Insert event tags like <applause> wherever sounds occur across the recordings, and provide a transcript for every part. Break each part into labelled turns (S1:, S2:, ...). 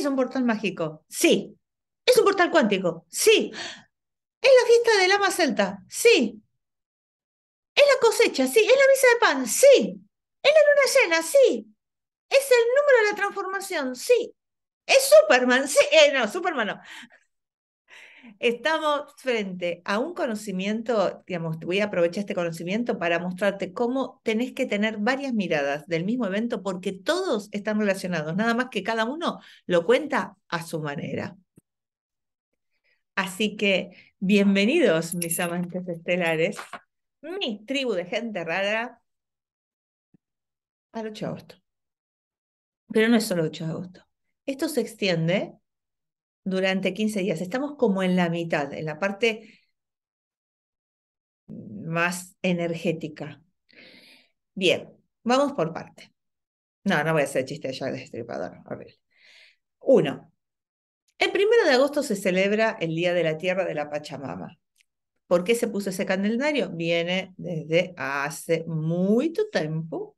S1: ¿Es un portal mágico? Sí. ¿Es un portal cuántico? Sí. ¿Es la fiesta del ama celta? Sí. ¿Es la cosecha? Sí. ¿Es la misa de pan? Sí. ¿Es la luna llena? Sí. ¿Es el número de la transformación? Sí. ¿Es Superman? Sí. Eh, no, Superman no. Estamos frente a un conocimiento, digamos, voy a aprovechar este conocimiento para mostrarte cómo tenés que tener varias miradas del mismo evento porque todos están relacionados, nada más que cada uno lo cuenta a su manera. Así que bienvenidos, mis amantes estelares, mi tribu de gente rara, al 8 de agosto. Pero no es solo 8 de agosto. Esto se extiende durante 15 días. Estamos como en la mitad, en la parte más energética. Bien, vamos por parte. No, no voy a hacer chiste ya de estripador. Uno, el primero de agosto se celebra el Día de la Tierra de la Pachamama. ¿Por qué se puso ese calendario? Viene desde hace mucho tiempo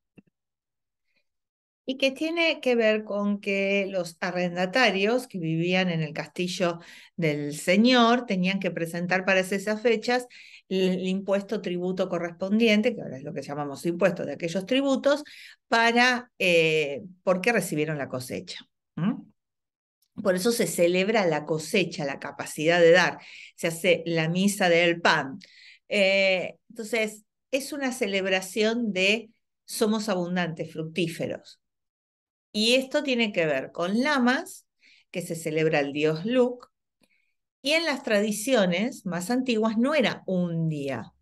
S1: y que tiene que ver con que los arrendatarios que vivían en el castillo del señor tenían que presentar para esas fechas el impuesto tributo correspondiente, que ahora es lo que llamamos impuesto de aquellos tributos, para eh, por qué recibieron la cosecha. Por eso se celebra la cosecha, la capacidad de dar. Se hace la misa del pan. Eh, entonces, es una celebración de somos abundantes, fructíferos. Y esto tiene que ver con Lamas, que se celebra el dios Luc, y en las tradiciones más antiguas no era un día,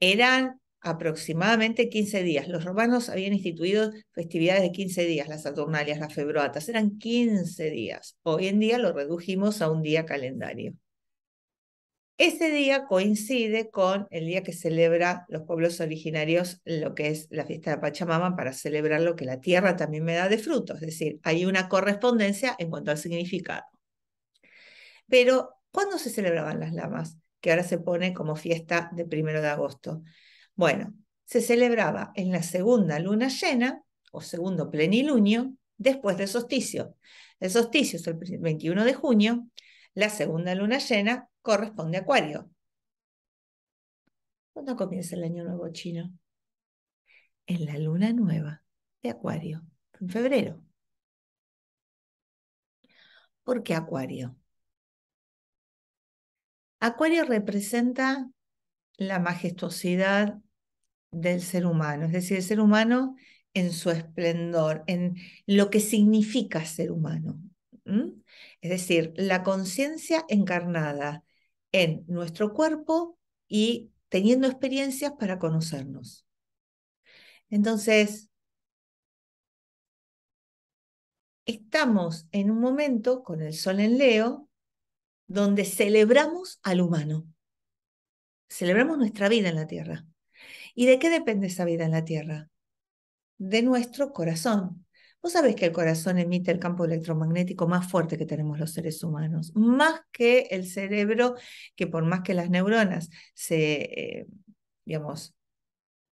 S1: eran aproximadamente 15 días. Los romanos habían instituido festividades de 15 días, las Saturnalias, las Febroatas, eran 15 días. Hoy en día lo redujimos a un día calendario. Ese día coincide con el día que celebra los pueblos originarios lo que es la fiesta de Pachamama para celebrar lo que la tierra también me da de fruto, es decir, hay una correspondencia en cuanto al significado. Pero, ¿cuándo se celebraban las lamas? Que ahora se pone como fiesta de primero de agosto. Bueno, se celebraba en la segunda luna llena o segundo plenilunio después del solsticio. El solsticio es el 21 de junio la segunda luna llena corresponde a Acuario. ¿Cuándo comienza el año nuevo chino?
S2: En la luna nueva de Acuario, en febrero. ¿Por qué Acuario? Acuario representa la majestuosidad
S1: del ser humano, es decir, el ser humano en su esplendor, en lo que significa ser humano es decir, la conciencia encarnada
S2: en nuestro cuerpo y teniendo experiencias para conocernos. Entonces, estamos en un momento con el sol en Leo donde
S1: celebramos al humano. Celebramos nuestra vida en la Tierra. ¿Y de qué depende esa vida en la Tierra? De nuestro corazón, Vos sabés que el corazón emite el campo electromagnético más fuerte que tenemos los seres humanos, más que el cerebro, que por más que las neuronas se, eh, digamos,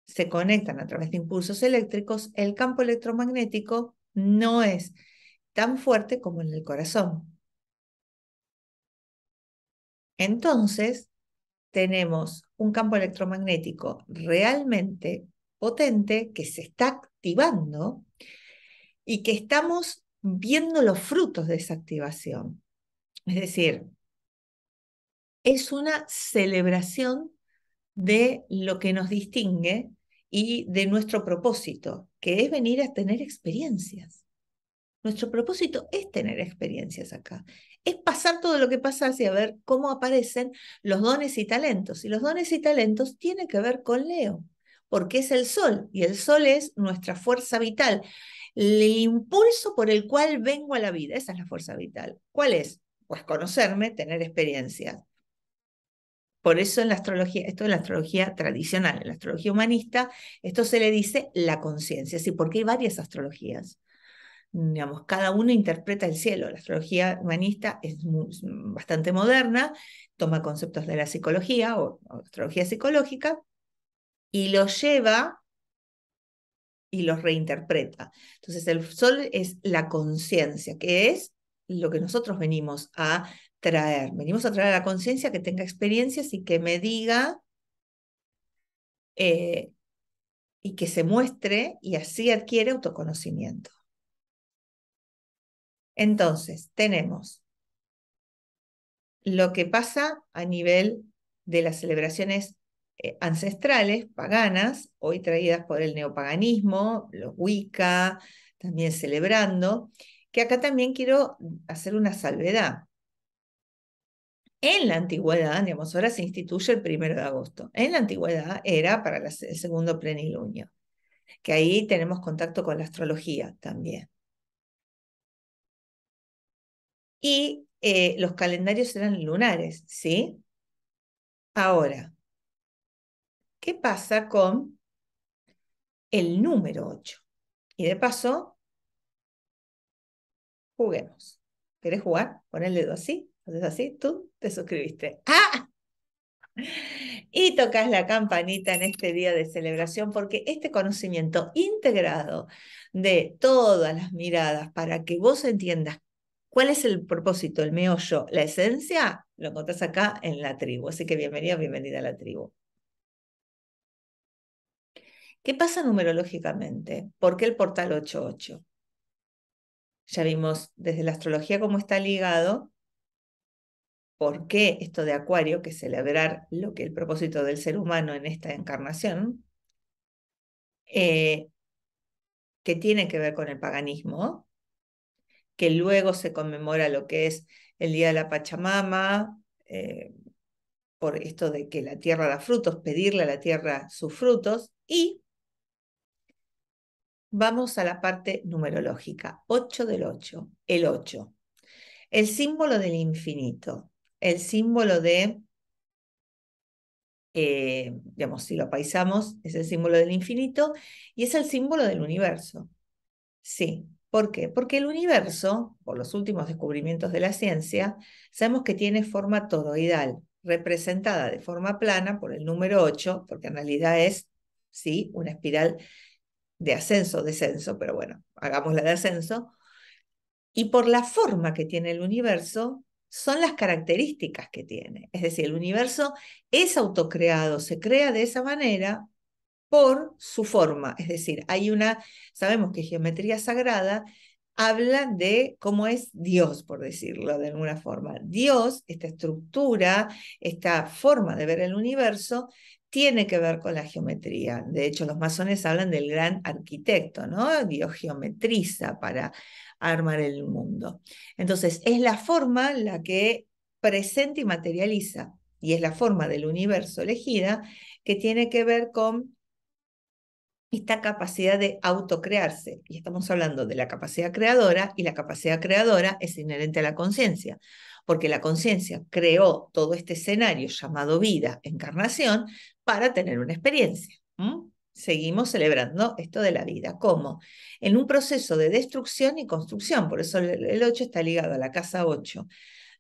S1: se conectan a través de impulsos eléctricos, el campo electromagnético no es tan fuerte como en el corazón. Entonces, tenemos un campo electromagnético realmente potente que se está activando y que estamos viendo los frutos de esa activación. Es decir, es una celebración de lo que nos distingue y de nuestro propósito, que es venir a tener experiencias. Nuestro propósito es tener experiencias acá, es pasar todo lo que pasa a ver cómo aparecen los dones y talentos. Y los dones y talentos tienen que ver con Leo, porque es el sol y el sol es nuestra fuerza vital el impulso por el cual vengo a la vida. Esa es la fuerza vital. ¿Cuál es? Pues conocerme, tener experiencia. Por eso en la astrología, esto es la astrología tradicional, en la astrología humanista, esto se le dice la conciencia, sí, porque hay varias astrologías. Digamos, cada uno interpreta el cielo. La astrología humanista es bastante moderna, toma conceptos de la psicología o, o astrología psicológica y lo lleva y los reinterpreta. Entonces el sol es la conciencia, que es lo que nosotros venimos a traer. Venimos a traer a la conciencia que tenga experiencias y que me diga eh,
S2: y que se muestre y así adquiere autoconocimiento. Entonces, tenemos lo que
S1: pasa a nivel de las celebraciones eh, ancestrales, paganas, hoy traídas por el neopaganismo, los Wicca, también celebrando, que acá también quiero hacer una salvedad. En la antigüedad, digamos, ahora se instituye el primero de agosto. En la antigüedad era para el segundo plenilunio, que ahí tenemos contacto con la astrología también.
S2: Y eh, los calendarios eran lunares, ¿sí? Ahora, ¿Qué pasa con el número 8? Y de paso, juguemos. ¿Querés jugar? Pon el dedo así, entonces así, tú te suscribiste.
S1: ¡Ah! Y tocas la campanita en este día de celebración porque este conocimiento integrado de todas las miradas para que vos entiendas cuál es el propósito, el meollo, la esencia, lo encontrás acá en la tribu. Así que bienvenido, bienvenida a la tribu. ¿Qué pasa numerológicamente? ¿Por qué el portal 88? Ya vimos desde la astrología cómo está ligado, por qué esto de Acuario, que es celebrar lo que el propósito del ser humano en esta encarnación, eh, que tiene que ver con el paganismo, que luego se conmemora lo que es el Día de la Pachamama, eh, por esto de que la tierra da frutos, pedirle a la tierra sus frutos, y Vamos a la parte numerológica. 8 del 8, el 8. El símbolo del infinito, el símbolo de, eh, digamos, si lo paisamos, es el símbolo del infinito y es el símbolo del universo. Sí, ¿por qué? Porque el universo, por los últimos descubrimientos de la ciencia, sabemos que tiene forma toroidal, representada de forma plana por el número 8, porque en realidad es ¿sí? una espiral de ascenso, descenso, pero bueno, hagámosla de ascenso, y por la forma que tiene el universo, son las características que tiene. Es decir, el universo es autocreado, se crea de esa manera por su forma. Es decir, hay una, sabemos que geometría sagrada habla de cómo es Dios, por decirlo de alguna forma. Dios, esta estructura, esta forma de ver el universo, tiene que ver con la geometría. De hecho, los masones hablan del gran arquitecto, ¿no? geometriza para armar el mundo. Entonces, es la forma la que presenta y materializa, y es la forma del universo elegida que tiene que ver con esta capacidad de autocrearse. Y estamos hablando de la capacidad creadora, y la capacidad creadora es inherente a la conciencia, porque la conciencia creó todo este escenario llamado vida, encarnación, para tener una experiencia. Seguimos celebrando esto de la vida. ¿Cómo? En un proceso de destrucción y construcción. Por eso el 8 está ligado a la casa 8,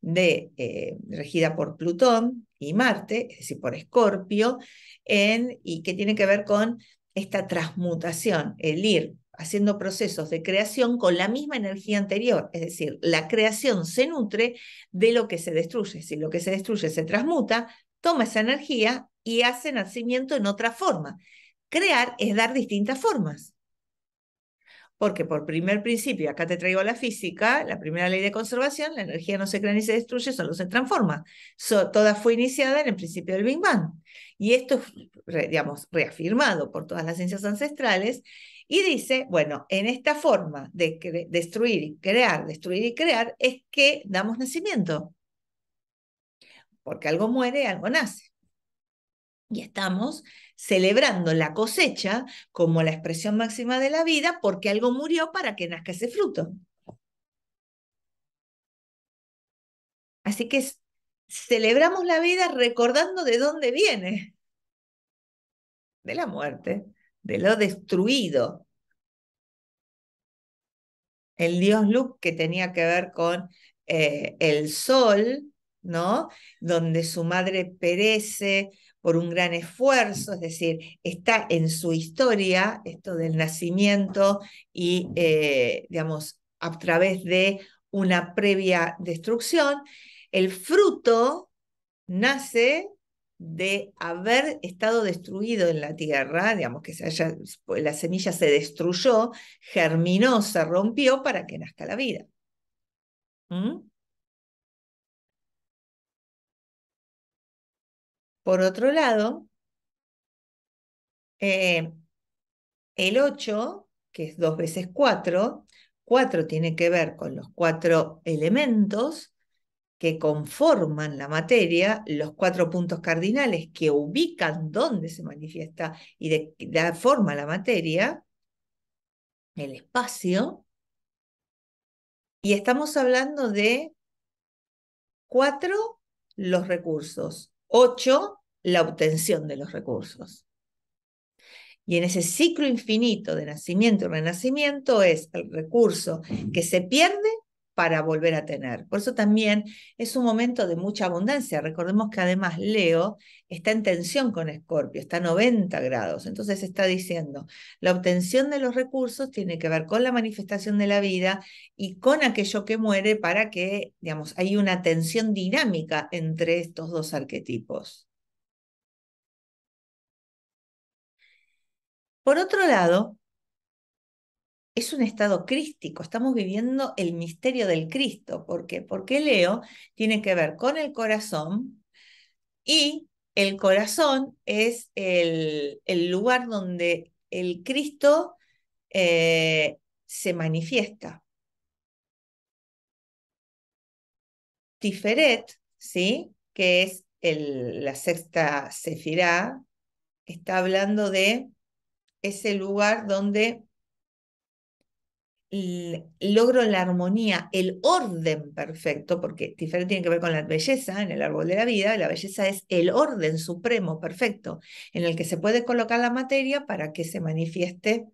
S1: de, eh, regida por Plutón y Marte, es decir, por Escorpio, y que tiene que ver con esta transmutación, el ir haciendo procesos de creación con la misma energía anterior. Es decir, la creación se nutre de lo que se destruye. Si lo que se destruye se transmuta, toma esa energía y hace nacimiento en otra forma. Crear es dar distintas formas. Porque por primer principio, acá te traigo la física, la primera ley de conservación, la energía no se crea ni se destruye, solo se transforma. toda fue iniciada en el principio del Big Bang. Y esto es, digamos, reafirmado por todas las ciencias ancestrales. Y dice, bueno, en esta forma de destruir y crear, destruir y crear, es que damos nacimiento. Porque algo muere, algo nace. Y estamos celebrando la cosecha como la expresión máxima de la vida porque algo murió para que nazca ese fruto.
S2: Así que celebramos la vida recordando de dónde viene. De la muerte, de lo destruido. El dios
S1: Luke que tenía que ver con eh, el sol, ¿no? Donde su madre perece por un gran esfuerzo, es decir, está en su historia esto del nacimiento y, eh, digamos, a través de una previa destrucción, el fruto nace de haber estado destruido en la tierra, digamos que
S2: se la semilla se destruyó, germinó, se rompió para que nazca la
S3: vida. ¿Mm? Por otro lado, eh,
S2: el 8, que es dos veces 4, 4 tiene que
S1: ver con los cuatro elementos que conforman la materia, los cuatro puntos cardinales que ubican dónde se manifiesta y de, da forma la materia, el espacio, y estamos hablando de cuatro los recursos, Ocho, la obtención de los recursos. Y en ese ciclo infinito de nacimiento y renacimiento es el recurso que se pierde para volver a tener. Por eso también es un momento de mucha abundancia. Recordemos que además Leo está en tensión con Escorpio, está a 90 grados. Entonces está diciendo, la obtención de los recursos tiene que ver con la manifestación de la vida y con aquello que muere para que, digamos, hay una tensión dinámica entre estos
S2: dos arquetipos. Por otro lado, es un estado crístico, estamos viviendo
S1: el misterio del Cristo. ¿Por qué? Porque Leo tiene que ver con el corazón y el corazón es el, lugar donde
S2: el Cristo eh, se manifiesta. Tiferet, ¿sí? que es la sexta sefirá, está hablando de
S1: ese lugar donde logro la armonía, el orden perfecto, porque tiene que ver con la belleza en el árbol de la vida, la belleza es el orden supremo perfecto en el que se puede colocar la materia para que se manifieste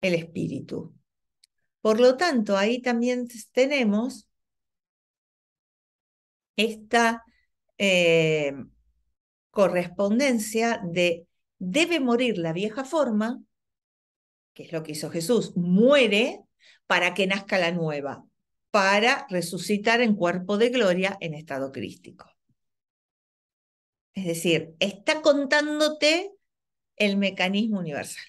S1: el espíritu. Por lo tanto, ahí también tenemos esta eh, correspondencia de debe morir la vieja forma que es lo que hizo Jesús, muere para que nazca la nueva, para resucitar en cuerpo de gloria en estado crístico. Es decir, está contándote el mecanismo universal.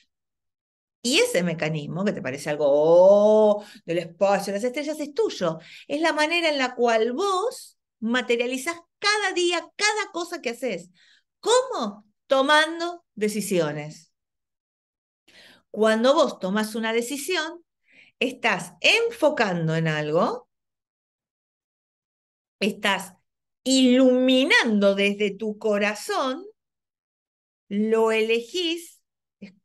S1: Y ese mecanismo, que te parece algo oh, del espacio, las estrellas, es tuyo. Es la manera en la cual vos materializás cada día, cada cosa que haces. ¿Cómo? Tomando decisiones cuando vos tomás una decisión, estás enfocando en algo, estás iluminando desde tu corazón, lo elegís,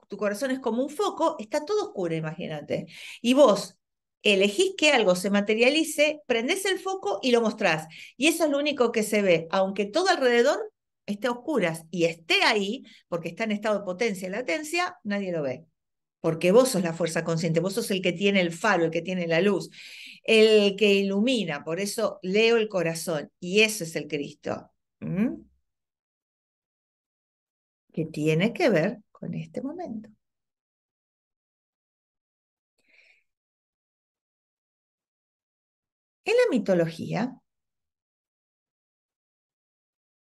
S1: tu corazón es como un foco, está todo oscuro, imagínate. Y vos elegís que algo se materialice, prendés el foco y lo mostrás. Y eso es lo único que se ve, aunque todo alrededor esté a oscuras y esté ahí, porque está en estado de potencia y latencia, nadie lo ve porque vos sos la fuerza consciente, vos sos el que tiene el faro, el que tiene la luz, el que ilumina, por eso leo el corazón y eso es el Cristo,
S3: que tiene que ver con este momento. En la mitología,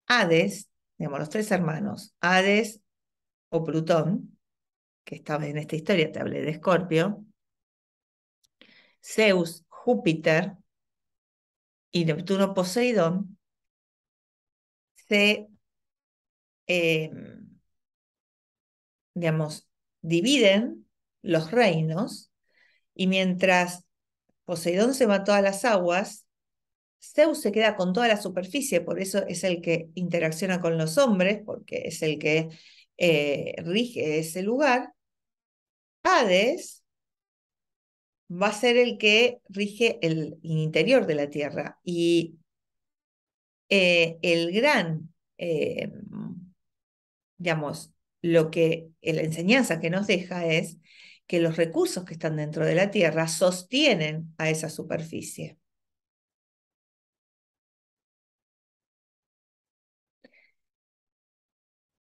S2: Hades, digamos los tres hermanos, Hades o Plutón, que estaba en esta historia, te hablé de Escorpio, Zeus, Júpiter y Neptuno Poseidón se, em, digamos, dividen los reinos y mientras
S1: Poseidón se va a todas las aguas, Zeus se queda con toda la superficie, por eso es el que interacciona con los hombres, porque es el que eh, rige ese lugar, va a ser el que rige el, interior de la Tierra y eh, el gran, eh, digamos, lo que eh, la enseñanza que nos deja es que los recursos que están dentro de la Tierra sostienen
S3: a esa superficie.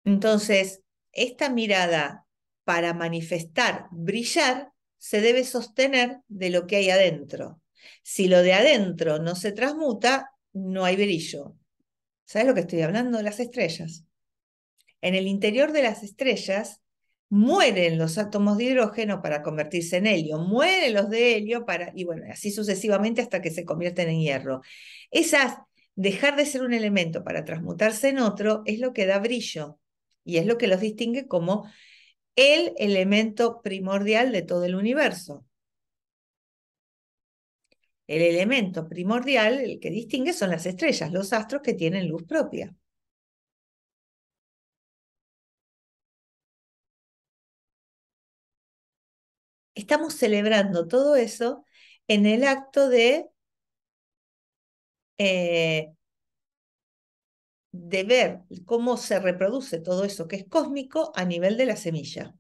S3: Entonces, esta mirada
S1: para manifestar, brillar, se debe sostener de lo que hay adentro. Si lo de adentro no se transmuta, no hay brillo. ¿Sabes lo que estoy hablando? de Las estrellas. En el interior de las estrellas mueren los átomos de hidrógeno para convertirse en helio, mueren los de helio para, y bueno, así sucesivamente hasta que se convierten en hierro. Esas, dejar de ser un elemento para transmutarse en otro, es lo que da brillo y es lo que los distingue como el elemento primordial de todo el universo.
S2: El elemento primordial, el que distingue, son las estrellas, los astros que tienen luz
S3: propia. Estamos celebrando todo eso en
S2: el acto de eh, de ver cómo se reproduce todo eso que es cósmico a nivel de la semilla.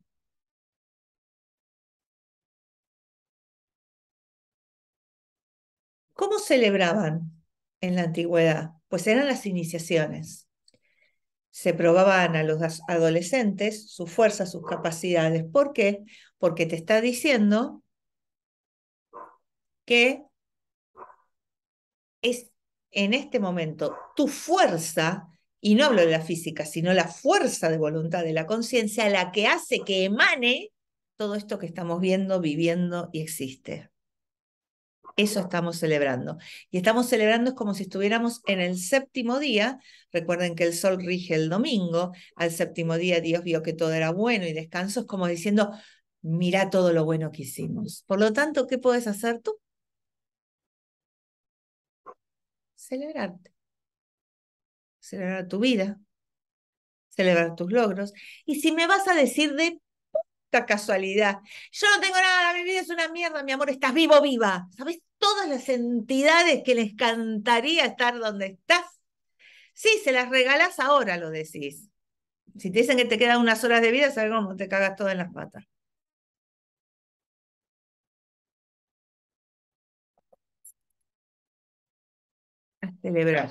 S3: ¿Cómo celebraban en la antigüedad? Pues eran las
S1: iniciaciones. Se probaban a los adolescentes sus fuerzas, sus capacidades. ¿Por qué? Porque te está diciendo que es en este momento tu fuerza, y no hablo de la física, sino la fuerza de voluntad de la conciencia, la que hace que emane todo esto que estamos viendo, viviendo y existe. Eso estamos celebrando. Y estamos celebrando es como si estuviéramos en el séptimo día. Recuerden que el sol rige el domingo. Al séptimo día Dios vio que todo era bueno y descansó, es como diciendo, mira todo lo bueno que hicimos. Por lo tanto, ¿qué puedes hacer tú?
S2: celebrarte. Celebrar tu vida, celebrar tus logros. Y si me vas a decir de
S1: puta casualidad, yo no tengo nada, mi vida es una mierda, mi amor, estás vivo, viva. ¿Sabes? Todas las entidades que les cantaría estar donde estás, sí,
S2: se las regalás ahora, lo decís. Si te dicen que te quedan unas horas de vida, sabes cómo te cagas
S3: todas las patas. a celebrar.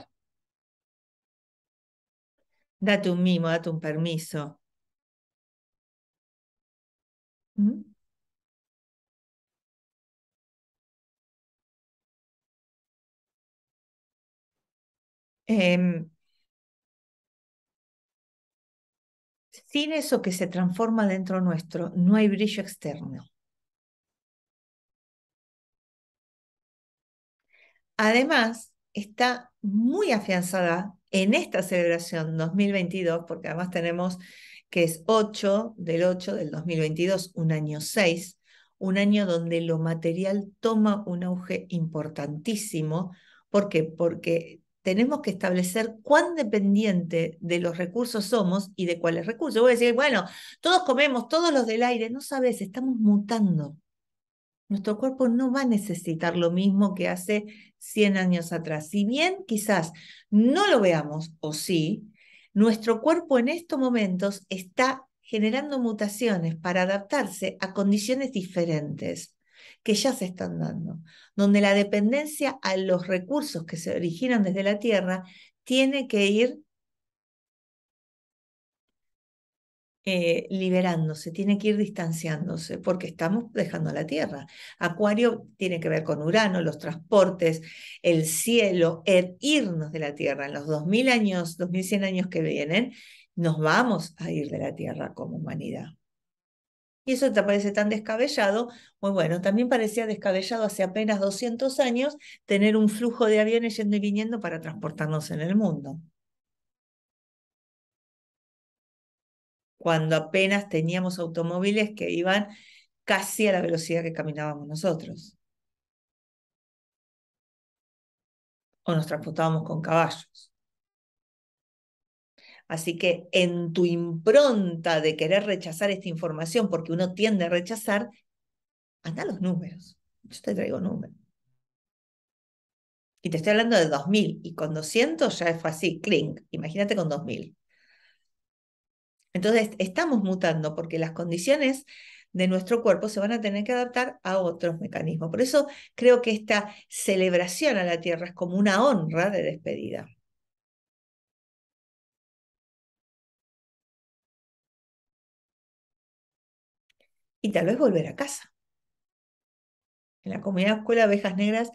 S3: Date un mimo, date un permiso. ¿Mm? Em, sin eso que se transforma dentro nuestro, no hay brillo externo.
S2: Además, está muy afianzada en
S1: esta celebración 2022, porque además tenemos que es 8 del 8 del 2022, un año 6, un año donde lo material toma un auge importantísimo. ¿Por qué? Porque tenemos que establecer cuán dependiente de los recursos somos y de cuáles recursos. Voy a decir, bueno, todos comemos, todos los del aire, no sabes, estamos mutando. Nuestro cuerpo no va a necesitar lo mismo que hace 100 años atrás. Si bien quizás no lo veamos o sí, nuestro cuerpo en estos momentos está generando mutaciones para adaptarse a condiciones diferentes que ya se están dando, donde la dependencia a los recursos que se originan desde la Tierra tiene que ir Eh, liberándose, tiene que ir distanciándose, porque estamos dejando la Tierra. Acuario tiene que ver con Urano, los transportes, el cielo, el irnos de la Tierra. En los 2000 años, 2100 años que vienen, nos vamos a ir de la Tierra como humanidad. Y eso te parece tan descabellado. Muy bueno, también parecía descabellado hace apenas 200 años tener un flujo de aviones yendo y viniendo para transportarnos en el mundo. cuando apenas teníamos
S2: automóviles que iban casi a la velocidad que caminábamos nosotros. O nos transportábamos con caballos. Así que en tu impronta de querer rechazar esta
S1: información, porque uno tiende a rechazar, anda los números. Yo te traigo números. Y te estoy hablando de 2000, y con 200 ya fue así, clink. Imagínate con 2000. Entonces, estamos mutando porque las condiciones de nuestro cuerpo se van a tener que adaptar a otros mecanismos. Por eso creo que
S3: esta celebración a la Tierra es como una honra de despedida. Y tal vez volver a casa. En la comunidad Escuela Abejas
S1: Negras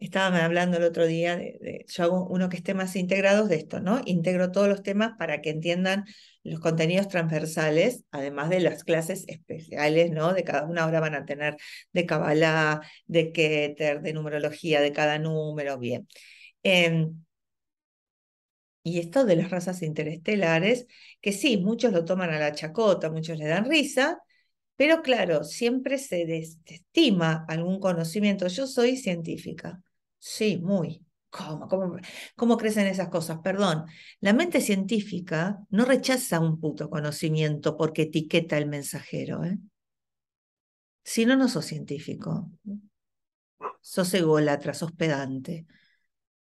S1: estaba hablando el otro día, de, yo hago uno que esté más integrados de esto, ¿no? Integro todos los temas para que entiendan los contenidos transversales, además de las clases especiales, ¿no? De cada una hora van a tener de Kabbalah, de Keter, de numerología, de cada número, bien. Em, y esto de las razas interestelares, que sí, muchos lo toman a la chacota, muchos le dan risa, pero claro, siempre se desestima algún conocimiento. Yo soy científica. Sí, muy. ¿Cómo, crecen esas cosas? Perdón, la mente científica no rechaza un puto conocimiento porque etiqueta el mensajero. ¿eh? Si no, no sos científico. Sos ególatra, sos pedante.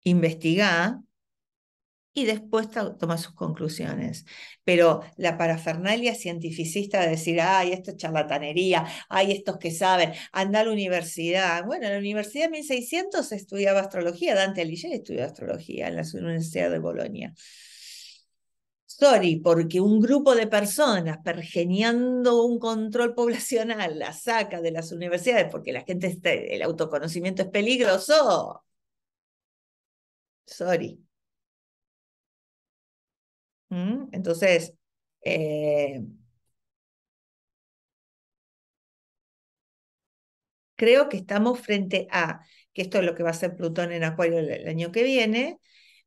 S1: Investigá y después toma sus conclusiones. Pero la parafernalia cientificista de decir, ay, esto es charlatanería, hay estos que saben, anda a la universidad. Bueno, en la Universidad de 1600 estudiaba astrología, Dante Alighieri estudió astrología en la Universidad de Bolonia. Sorry, porque un grupo de personas pergeniando un control poblacional la saca de las universidades porque la gente, este, el autoconocimiento
S2: es peligroso. Sorry
S3: entonces, eh, creo que estamos frente a,
S1: que esto es lo que va a ser Plutón en Acuario el, año que viene,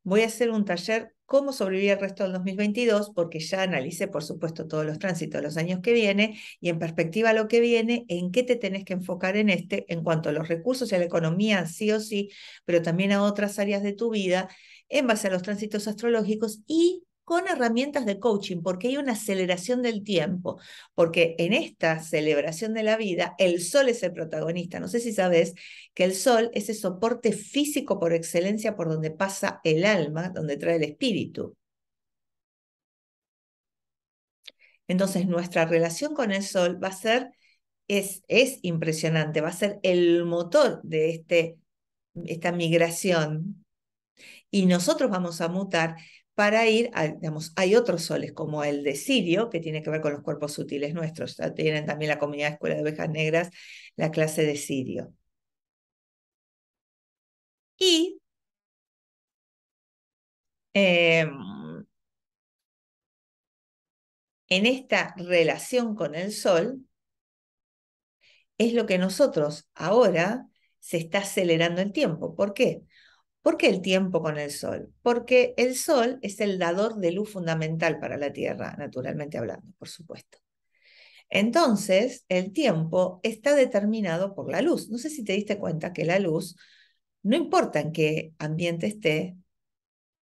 S1: voy a hacer un taller cómo sobrevivir el resto del 2022, porque ya analicé, por supuesto, todos los tránsitos de los años que viene y en perspectiva lo que viene, en qué te tenés que enfocar en este, en cuanto a los recursos y a la economía, sí o sí, pero también a otras áreas de tu vida, en base a los tránsitos astrológicos y con herramientas de coaching, porque hay una aceleración del tiempo, porque en esta celebración de la vida el sol es el protagonista. No sé si sabes que el sol es el soporte físico por excelencia por donde pasa el alma, donde trae el espíritu. Entonces nuestra relación con el sol va a ser, es, es impresionante, va a ser el motor de este, esta migración. Y nosotros vamos a mutar para ir, digamos, hay otros soles como el de Sirio, que tiene que ver con los cuerpos sutiles nuestros.
S2: Tienen también la comunidad de Escuela de Ovejas Negras la clase de Sirio.
S3: Y em, en esta relación con el
S2: sol es lo que nosotros ahora se está
S1: acelerando el tiempo. ¿Por qué? ¿Por qué el tiempo con el Sol? Porque el Sol es el dador de luz fundamental para la Tierra, naturalmente hablando, por supuesto. Entonces, el tiempo está determinado por la luz. No sé si te diste cuenta que la luz, no importa en qué ambiente esté,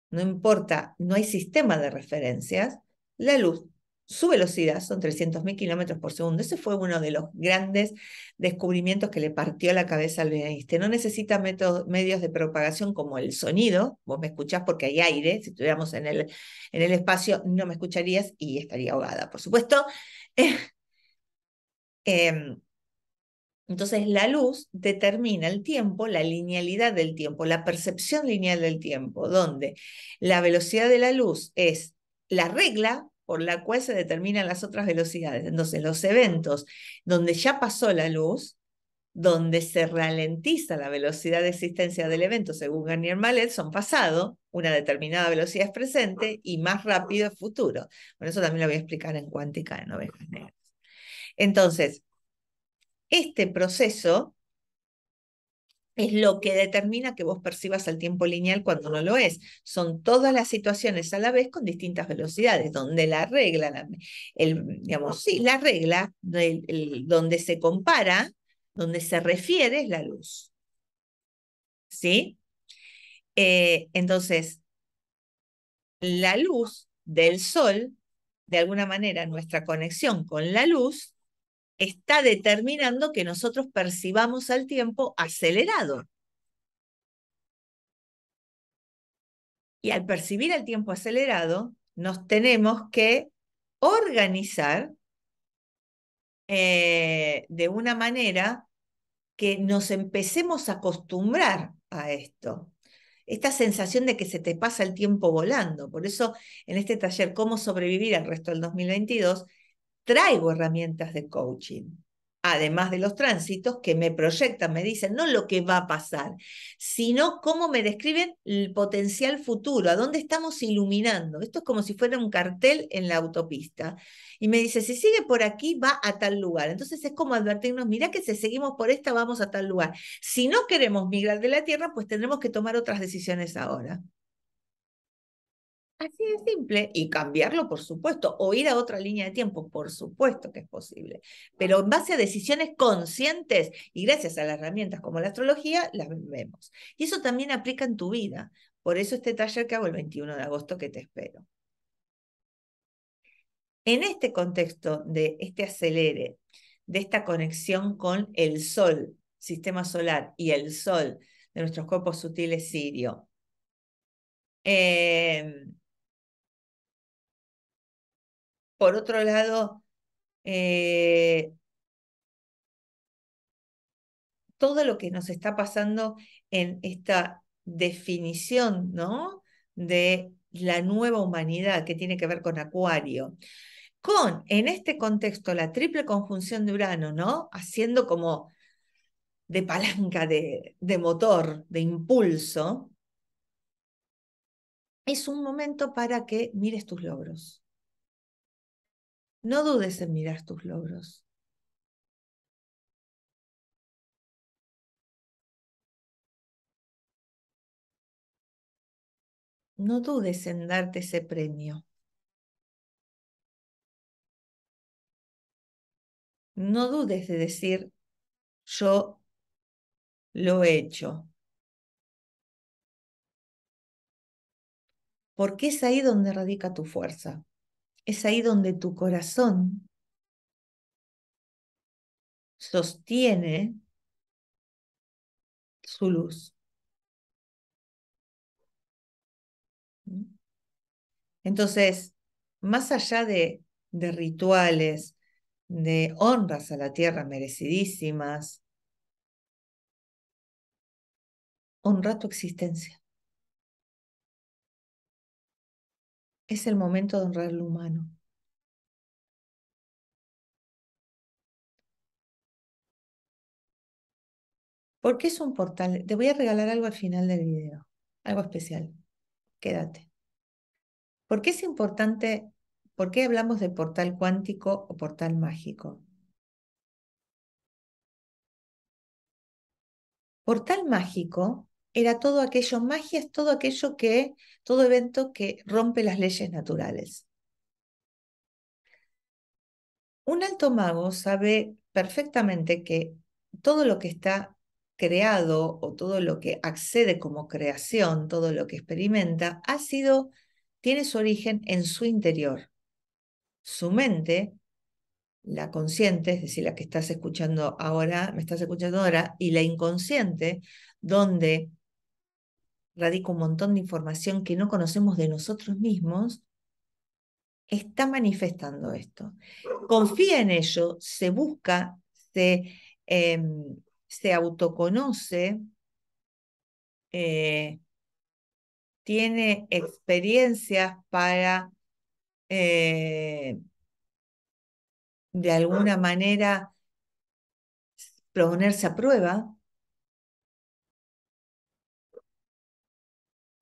S1: no importa, no hay sistema de referencias, la luz su velocidad, son 300.000 kilómetros por segundo. Ese fue uno de los grandes descubrimientos que le partió la cabeza al Einstein. No necesita medios de propagación como el sonido, vos me escuchás porque hay aire, si estuviéramos en el, en el espacio no me escucharías y estaría ahogada, por supuesto. <laughs> Em, entonces la luz determina el tiempo, la linealidad del tiempo, la percepción lineal del tiempo, donde la velocidad de la luz es la regla por la cual se determinan las otras velocidades. Entonces, los eventos donde ya pasó la luz, donde se ralentiza la velocidad de existencia del evento según Garnier Mallet son pasado, una determinada velocidad es presente y más rápido es futuro. Bueno, eso también lo voy a explicar en cuántica de ovejas negras. Entonces, este proceso es lo que determina que vos percibas el tiempo lineal cuando no lo es. Son todas las situaciones a la vez con distintas velocidades, donde la regla, digamos, sí, la regla donde se compara, donde se refiere es la luz. ¿Sí? Eh, entonces, la luz del sol, de alguna manera, nuestra conexión con la luz, está determinando que nosotros percibamos al tiempo acelerado.
S2: Y al percibir el tiempo acelerado, nos tenemos que organizar
S1: eh, de una manera que nos empecemos a acostumbrar a esto. Esta sensación de que se te pasa el tiempo volando. Por eso, en este taller, cómo sobrevivir al resto del 2022, traigo herramientas de coaching, además de los tránsitos que me proyectan, me dicen no lo que va a pasar, sino cómo me describen el potencial futuro, a dónde estamos iluminando. Esto es como si fuera un cartel en la autopista. Y me dice, si sigue por aquí, va a tal lugar. Entonces es como advertirnos, mira que si seguimos por esta, vamos a tal lugar. Si no queremos migrar de la Tierra, pues tendremos que tomar otras decisiones ahora. Así de simple. Y cambiarlo, por supuesto, o ir a otra línea de tiempo, por supuesto que es posible. Pero en base a decisiones conscientes y gracias a las herramientas como la astrología, las vemos. Y eso también aplica en tu vida. Por eso este taller que hago el 21 de agosto que te espero. En este contexto de este acelere, de esta conexión con el Sol, sistema solar y el Sol
S2: de nuestros cuerpos sutiles sirio, eh, por otro lado, eh, todo lo que nos está pasando
S1: en esta definición ¿no? de la nueva humanidad que tiene que ver con Acuario. Con, en este contexto, la triple conjunción de Urano, ¿no? Haciendo como de palanca, de, de
S2: motor, de impulso,
S1: es un momento para
S3: que mires tus logros. No dudes en mirar tus logros. No dudes en darte ese premio. No dudes de decir, yo lo he hecho.
S2: Porque es ahí donde radica tu fuerza es ahí donde tu corazón
S3: sostiene su luz. ¿Mm?
S2: Entonces, más allá de, rituales, de honras a la tierra merecidísimas,
S3: honra tu existencia. es el momento de honrar lo humano. ¿Por qué es un portal?
S2: Te voy a regalar algo al final del video, algo especial. Quédate. ¿Por qué es importante, por qué hablamos de portal cuántico o portal mágico? Portal mágico era todo aquello, magia es todo aquello que, todo evento que rompe
S1: las leyes naturales. Un alto mago sabe perfectamente que todo lo que está creado o todo lo que accede como creación, todo lo que experimenta, ha sido, tiene su origen en su interior. Su mente, la consciente, es decir, la que estás escuchando ahora, me estás escuchando ahora, y la inconsciente, donde radica un montón de información que no conocemos de nosotros mismos, está manifestando esto. Confía en ello, se busca, se, em, se autoconoce,
S2: eh, tiene experiencias para, eh, de alguna manera, proponerse a prueba,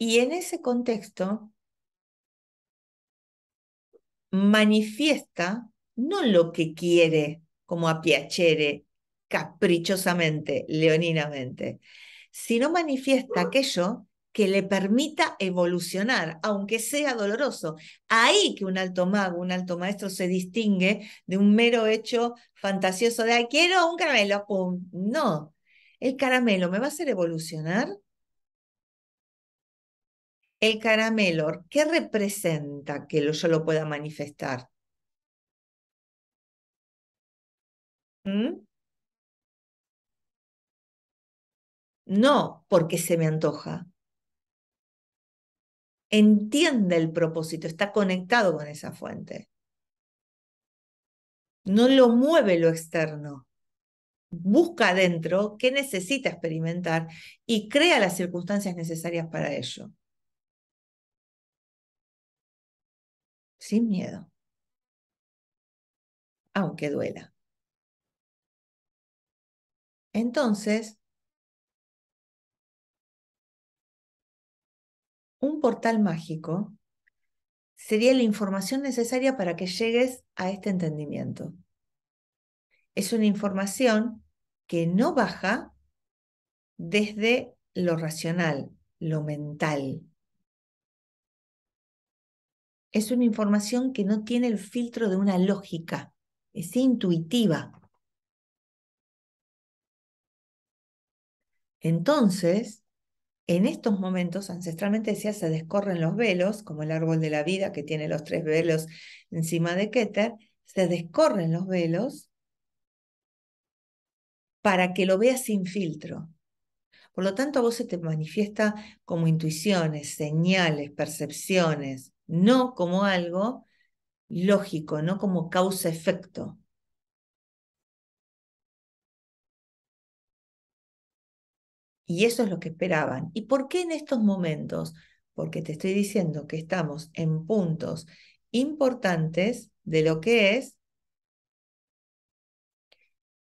S2: Y en ese contexto manifiesta no lo que quiere
S1: como a Piacere caprichosamente, leoninamente, sino manifiesta aquello que le permita evolucionar, aunque sea doloroso. Ahí que un alto mago, un alto maestro se distingue de un mero hecho fantasioso de, quiero un caramelo, no. El caramelo me va a hacer evolucionar,
S2: el caramelo, ¿qué representa
S3: que yo lo pueda manifestar? ¿Mm? No porque se me antoja. Entiende el propósito,
S2: está conectado con esa fuente. No lo mueve
S1: lo externo. Busca adentro qué necesita experimentar
S2: y crea las circunstancias necesarias para ello.
S3: sin miedo, aunque duela. Entonces, un portal mágico
S2: sería la información necesaria para que llegues a este entendimiento. Es una información que no baja desde lo racional, lo mental, es una información que no tiene el filtro de una lógica, es intuitiva. Entonces,
S1: en estos momentos, ancestralmente decía, se descorren los velos, como el árbol de la vida que tiene los tres velos encima de Keter, se descorren los velos para que lo veas sin filtro. Por lo tanto, a vos se te manifiesta como intuiciones, señales, percepciones,
S2: no como algo lógico, no como causa-efecto. Y eso es lo que esperaban. ¿Y por qué en estos momentos? Porque te estoy diciendo que estamos en
S1: puntos importantes de lo que es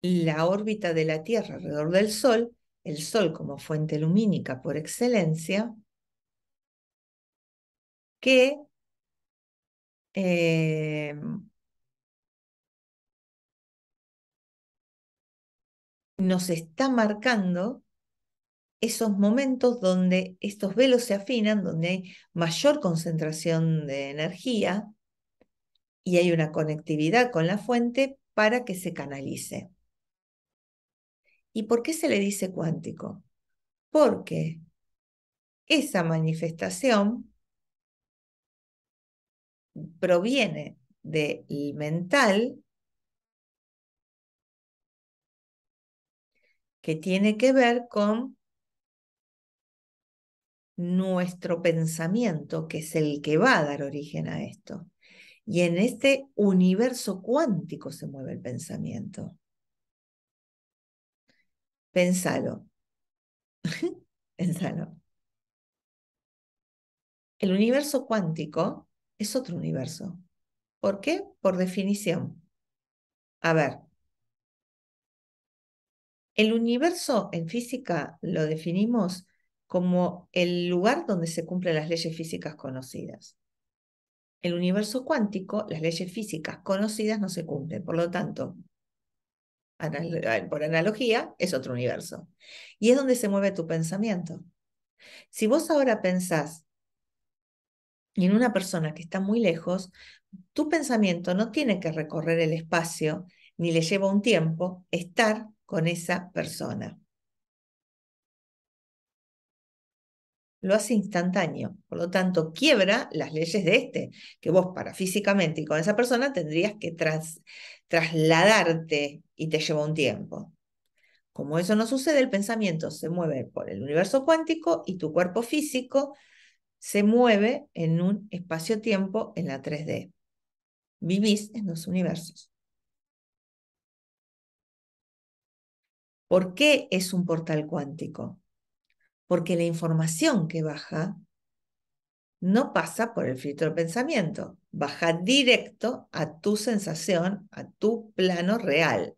S1: la órbita de la Tierra alrededor del Sol, el Sol como fuente
S2: lumínica por excelencia, que
S3: Em, nos está marcando
S1: esos momentos donde estos velos se afinan, donde hay mayor concentración de energía y hay una conectividad con la fuente para que se
S2: canalice. ¿Y por qué se le dice cuántico? Porque esa manifestación proviene del mental que tiene que ver con nuestro pensamiento, que es el que va a dar
S1: origen a esto. Y en este universo cuántico se mueve el pensamiento.
S2: Pensalo. <laughs> Pensalo. El universo cuántico
S1: es otro universo. ¿Por qué? Por definición. A ver, el universo en física lo definimos como el lugar donde se cumplen las leyes físicas conocidas. El universo cuántico, las leyes físicas conocidas no se cumplen, por lo tanto, por analogía, es otro universo. Y es donde se mueve tu pensamiento. Si vos ahora pensás en una persona que está muy lejos, tu pensamiento no tiene que recorrer el espacio ni le lleva un tiempo estar con esa persona. Lo hace instantáneo, por lo tanto quiebra las leyes de este, que vos para físicamente y con esa persona tendrías que tras, trasladarte y te lleva un tiempo. Como eso no sucede, el pensamiento se mueve por el universo cuántico y tu cuerpo físico se mueve en un espacio-tiempo
S2: en la 3D. Vivís en dos universos. ¿Por qué es un portal cuántico? Porque la información que baja no pasa por el filtro de pensamiento, baja directo a tu sensación, a tu plano real.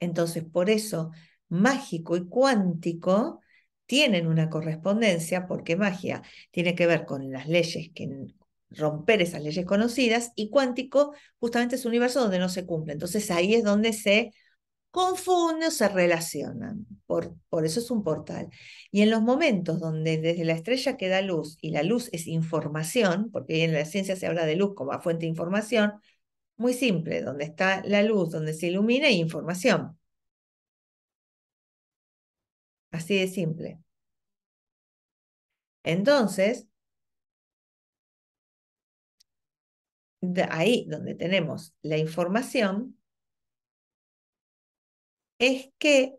S3: Entonces, por eso, mágico
S1: y cuántico tienen una correspondencia, porque magia tiene que ver con las leyes, que romper esas leyes conocidas, y cuántico justamente es un universo donde no se cumple. Entonces ahí es donde se confunden o se relacionan. Por, por eso es un portal. Y en los momentos donde desde la estrella queda luz y la luz es información, porque en la ciencia se habla de luz como fuente de información, muy
S2: simple, donde está la luz, donde se ilumina y información. Así de simple. Entonces, de ahí donde tenemos la información, es que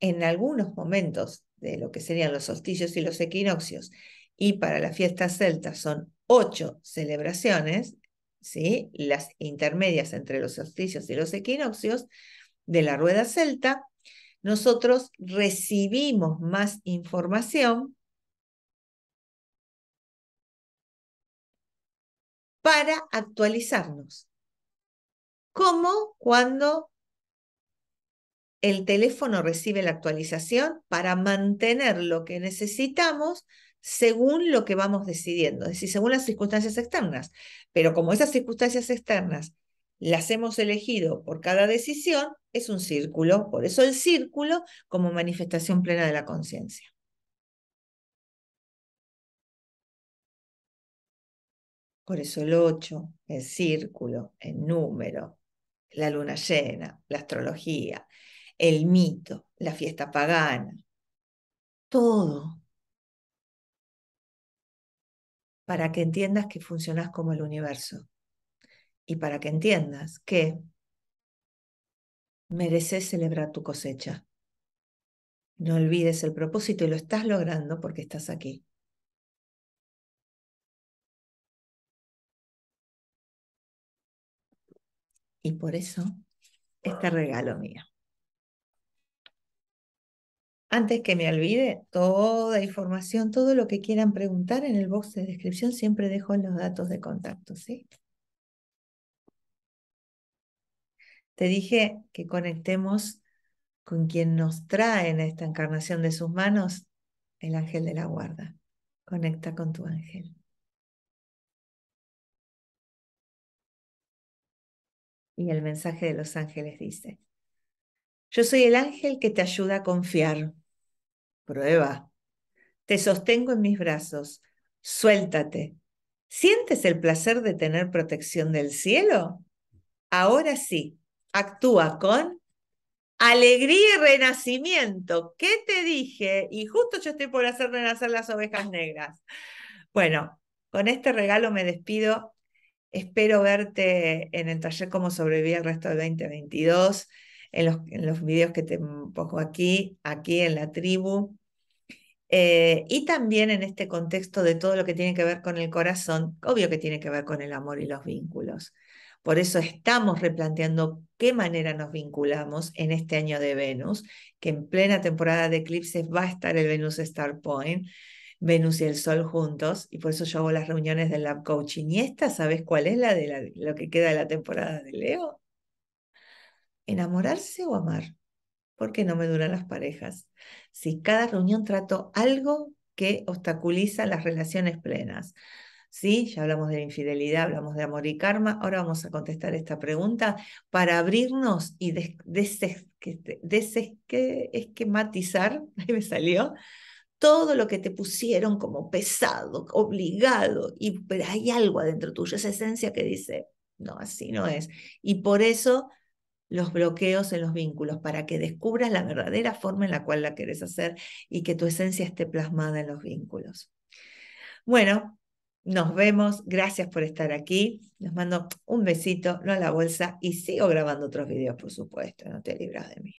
S1: en algunos momentos de lo que serían los solsticios y los equinoccios, y para la fiesta celta son ocho celebraciones, las intermedias entre los solsticios y los equinoccios de la rueda celta, nosotros
S2: recibimos más información para actualizarnos. Como cuando el teléfono recibe la
S1: actualización para mantener lo que necesitamos según lo que vamos decidiendo, es decir, según las circunstancias externas. Pero como esas circunstancias externas las hemos elegido por cada decisión, es un círculo. Por eso el círculo como
S2: manifestación plena de la conciencia. Por eso el 8, el círculo, el número, la luna llena, la astrología, el mito, la fiesta pagana, todo para que entiendas que funcionas como el universo y para que entiendas que mereces celebrar tu cosecha.
S3: No olvides el propósito y lo estás logrando porque estás aquí. Y por eso, este regalo mío.
S1: Antes que me olvide, toda información, todo lo que quieran preguntar en el box de descripción, siempre dejo los datos de contacto, ¿sí? Te dije que conectemos con quien nos trae
S2: en esta encarnación de sus manos, el ángel de la guarda. Conecta con tu ángel. Y el mensaje de los ángeles dice, yo soy el ángel que te ayuda a
S1: confiar. Prueba. Te sostengo en mis brazos. Suéltate. ¿Sientes el placer de tener protección del cielo? Ahora sí, actúa con alegría y renacimiento. ¿Qué te dije? Y justo yo estoy por hacer renacer las ovejas negras. Bueno, con este regalo me despido. Espero verte en el taller Cómo sobreviví el resto del 2022, en los, en los videos que te pongo aquí, aquí en la tribu. Eh, y también en este contexto de todo lo que tiene que ver con el corazón, obvio que tiene que ver con el amor y los vínculos. Por eso estamos replanteando qué manera nos vinculamos en este año de Venus, que en plena temporada de eclipses va a estar el Venus Star Point, Venus y el Sol juntos, y por eso yo hago las reuniones del Lab Coaching. ¿Y esta, sabes cuál es la de lo que queda de la temporada de Leo? ¿Enamorarse o amar? ¿Por qué no me duran las parejas. Si cada reunión trato algo que obstaculiza las relaciones plenas. ¿sí? Ya hablamos de infidelidad, hablamos de amor y karma. Ahora vamos a contestar esta pregunta para abrirnos y desesquematizar, <laughs> me salió, todo lo que te pusieron como pesado, obligado, y pero hay algo adentro tuyo, esa esencia que dice, no, así no es. Y por eso los bloqueos en los vínculos para que descubras la verdadera forma en la cual la querés hacer y que tu esencia esté plasmada en los vínculos. Bueno, nos vemos. Gracias por estar aquí. Les mando un besito, no a la bolsa y sigo grabando otros videos, por supuesto. No te libras de mí.